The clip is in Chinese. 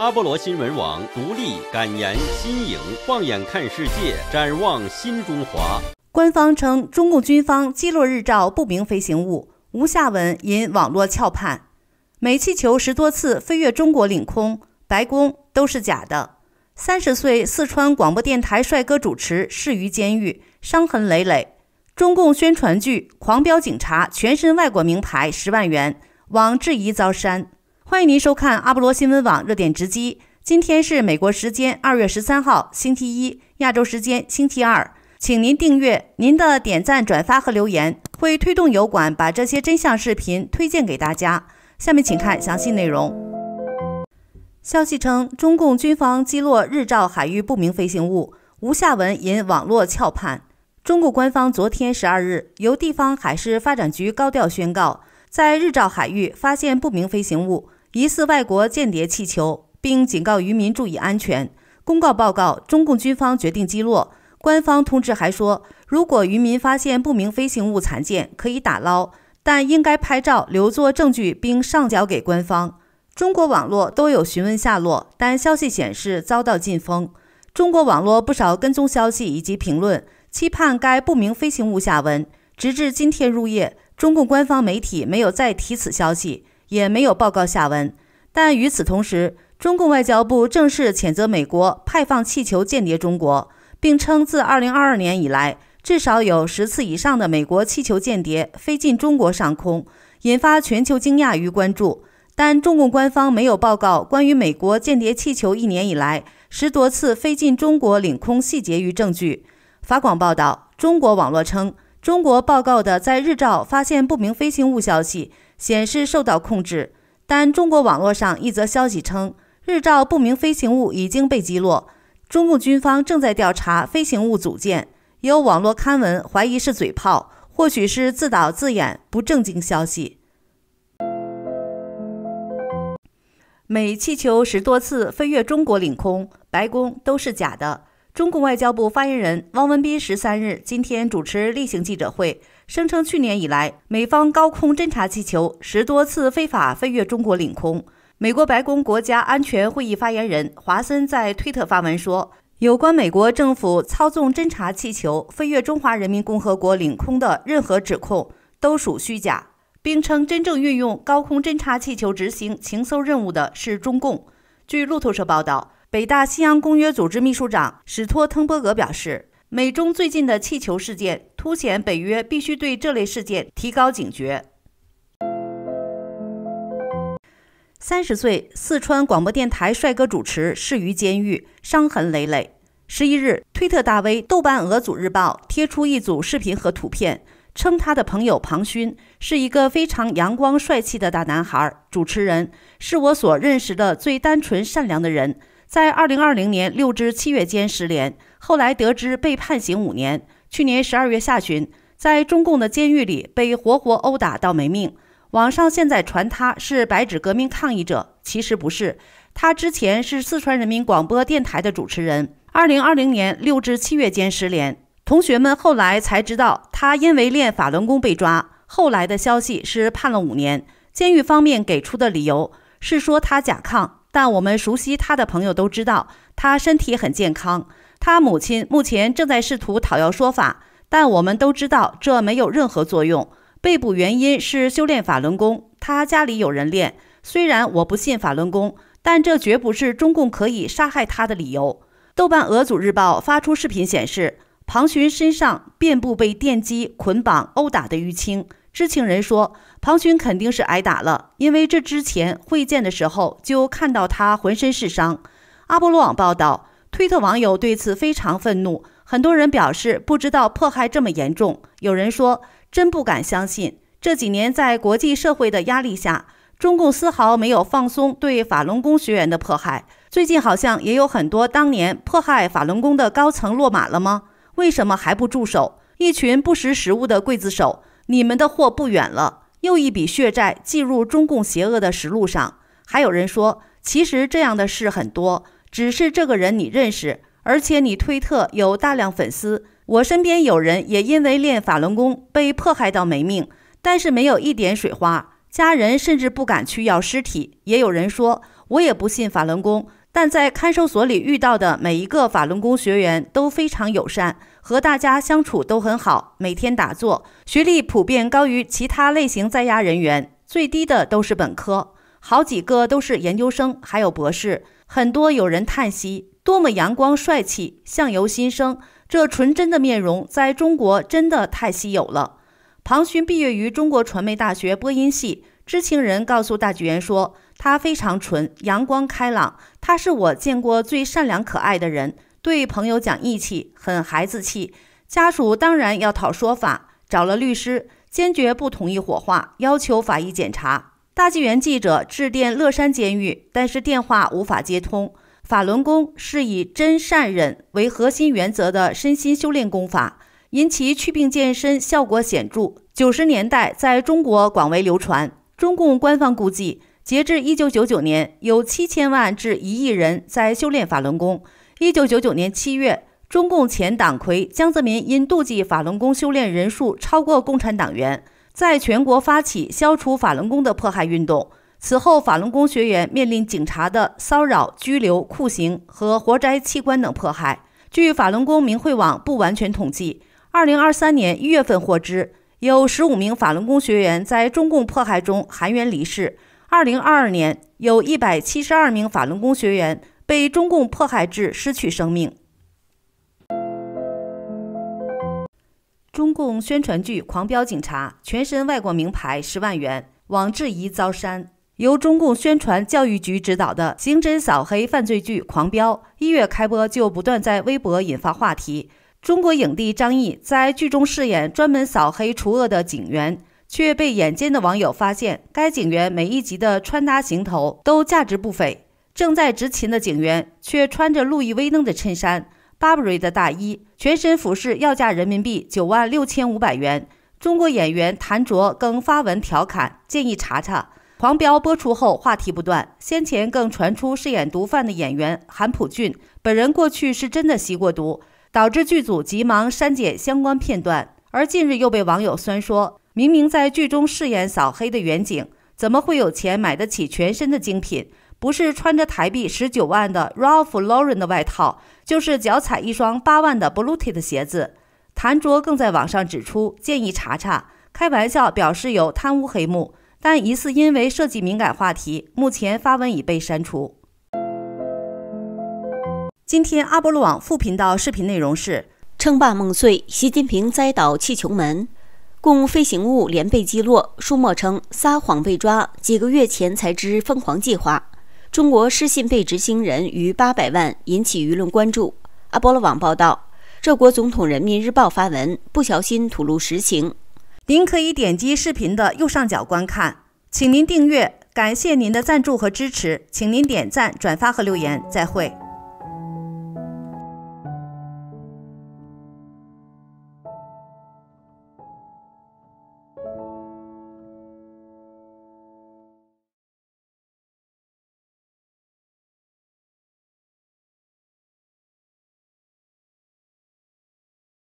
阿波罗新闻网独立敢言新颖，放眼看世界，展望新中华。官方称中共军方击落日照不明飞行物，无下文引网络翘盼。美气球十多次飞越中国领空，白宫都是假的。三十岁四川广播电台帅哥主持逝于监狱，伤痕累累。中共宣传剧狂飙，警察全身外国名牌十万元，网质疑遭删。欢迎您收看阿波罗新闻网热点直击。今天是美国时间二月十三号星期一，亚洲时间星期二。请您订阅，您的点赞、转发和留言会推动油管把这些真相视频推荐给大家。下面请看详细内容。消息称，中共军方击落日照海域不明飞行物，无下文引网络翘盼。中共官方昨天十二日由地方海事发展局高调宣告，在日照海域发现不明飞行物。疑似外国间谍气球，并警告渔民注意安全。公告报告，中共军方决定击落。官方通知还说，如果渔民发现不明飞行物残件，可以打捞，但应该拍照留作证据，并上交给官方。中国网络都有询问下落，但消息显示遭到禁封。中国网络不少跟踪消息以及评论，期盼该不明飞行物下文。直至今天入夜，中共官方媒体没有再提此消息。也没有报告下文，但与此同时，中共外交部正式谴责美国派放气球间谍中国，并称自二零二二年以来，至少有十次以上的美国气球间谍飞进中国上空，引发全球惊讶与关注。但中共官方没有报告关于美国间谍气球一年以来十多次飞进中国领空细节与证据。法广报道，中国网络称，中国报告的在日照发现不明飞行物消息。显示受到控制，但中国网络上一则消息称，日照不明飞行物已经被击落，中共军方正在调查飞行物组件。有网络刊文怀疑是嘴炮，或许是自导自演不正经消息。美气球十多次飞越中国领空，白宫都是假的。中共外交部发言人汪文斌十三日今天主持例行记者会。声称，去年以来，美方高空侦察气球十多次非法飞越中国领空。美国白宫国家安全会议发言人华森在推特发文说，有关美国政府操纵侦察气球飞越中华人民共和国领空的任何指控都属虚假，并称真正运用高空侦察气球执行情搜任务的是中共。据路透社报道，北大西洋公约组织秘书长史托滕伯格表示。美中最近的气球事件凸显北约必须对这类事件提高警觉。三十岁四川广播电台帅哥主持逝于监狱，伤痕累累。十一日，推特大 V 豆瓣俄组日报贴出一组视频和图片，称他的朋友庞勋是一个非常阳光帅气的大男孩，主持人是我所认识的最单纯善良的人。在二零二零年六至七月间失联。后来得知被判刑五年。去年十二月下旬，在中共的监狱里被活活殴打到没命。网上现在传他是白纸革命抗议者，其实不是。他之前是四川人民广播电台的主持人。二零二零年六至七月间失联。同学们后来才知道，他因为练法轮功被抓。后来的消息是判了五年。监狱方面给出的理由是说他甲亢，但我们熟悉他的朋友都知道他身体很健康。他母亲目前正在试图讨要说法，但我们都知道这没有任何作用。被捕原因是修炼法轮功，他家里有人练。虽然我不信法轮功，但这绝不是中共可以杀害他的理由。豆瓣俄组日报发出视频显示，庞寻身上遍布被电击、捆绑、殴打的淤青。知情人说，庞寻肯定是挨打了，因为这之前会见的时候就看到他浑身是伤。阿波罗网报道。推特网友对此非常愤怒，很多人表示不知道迫害这么严重。有人说真不敢相信，这几年在国际社会的压力下，中共丝毫没有放松对法轮功学员的迫害。最近好像也有很多当年迫害法轮功的高层落马了吗？为什么还不住手？一群不识时务的刽子手，你们的祸不远了，又一笔血债记入中共邪恶的实录上。还有人说，其实这样的事很多。只是这个人你认识，而且你推特有大量粉丝。我身边有人也因为练法轮功被迫害到没命，但是没有一点水花，家人甚至不敢去要尸体。也有人说我也不信法轮功，但在看守所里遇到的每一个法轮功学员都非常友善，和大家相处都很好。每天打坐，学历普遍高于其他类型在押人员，最低的都是本科，好几个都是研究生，还有博士。很多有人叹息，多么阳光帅气，相由心生，这纯真的面容在中国真的太稀有了。庞勋毕业于中国传媒大学播音系，知情人告诉大剧院说，他非常纯，阳光开朗，他是我见过最善良可爱的人，对朋友讲义气，很孩子气。家属当然要讨说法，找了律师，坚决不同意火化，要求法医检查。大纪元记者致电乐山监狱，但是电话无法接通。法轮功是以真、善、忍为核心原则的身心修炼功法，因其祛病健身效果显著，九十年代在中国广为流传。中共官方估计，截至一九九九年，有七千万至一亿人在修炼法轮功。一九九九年七月，中共前党魁江泽民因妒忌法轮功修炼人数超过共产党员。在全国发起消除法轮功的迫害运动。此后，法轮功学员面临警察的骚扰、拘留、酷刑和活摘器官等迫害。据法轮功明慧网不完全统计，二零二三年一月份获知，有十五名法轮功学员在中共迫害中含冤离世；二零二二年，有一百七十二名法轮功学员被中共迫害致失去生命。中共宣传剧《狂飙》警察全身外国名牌十万元，网质疑遭删。由中共宣传教育局指导的刑侦扫黑犯罪剧《狂飙》，一月开播就不断在微博引发话题。中国影帝张译在剧中饰演专门扫黑除恶的警员，却被眼尖的网友发现，该警员每一集的穿搭行头都价值不菲。正在执勤的警员却穿着路易威登的衬衫。Burberry 的大衣，全身服饰要价人民币九万六千五百元。中国演员谭卓更发文调侃，建议查查。狂飙播出后话题不断，先前更传出饰演毒贩的演员韩普俊本人过去是真的吸过毒，导致剧组急忙删减相关片段。而近日又被网友酸说，明明在剧中饰演扫黑的远警，怎么会有钱买得起全身的精品？不是穿着台币十九万的 Ralph Lauren 的外套，就是脚踩一双八万的 b l u e t i 的鞋子。谭卓更在网上指出，建议查查，开玩笑表示有贪污黑幕，但疑似因为涉及敏感话题，目前发文已被删除。今天阿波罗网副频道视频内容是：称霸梦碎，习近平栽倒气球门，共飞行物连被击落。舒默称撒谎被抓，几个月前才知“疯狂计划”。中国失信被执行人逾八百万，引起舆论关注。阿波罗网报道，这国总统《人民日报》发文，不小心吐露实情。您可以点击视频的右上角观看。请您订阅，感谢您的赞助和支持。请您点赞、转发和留言。再会。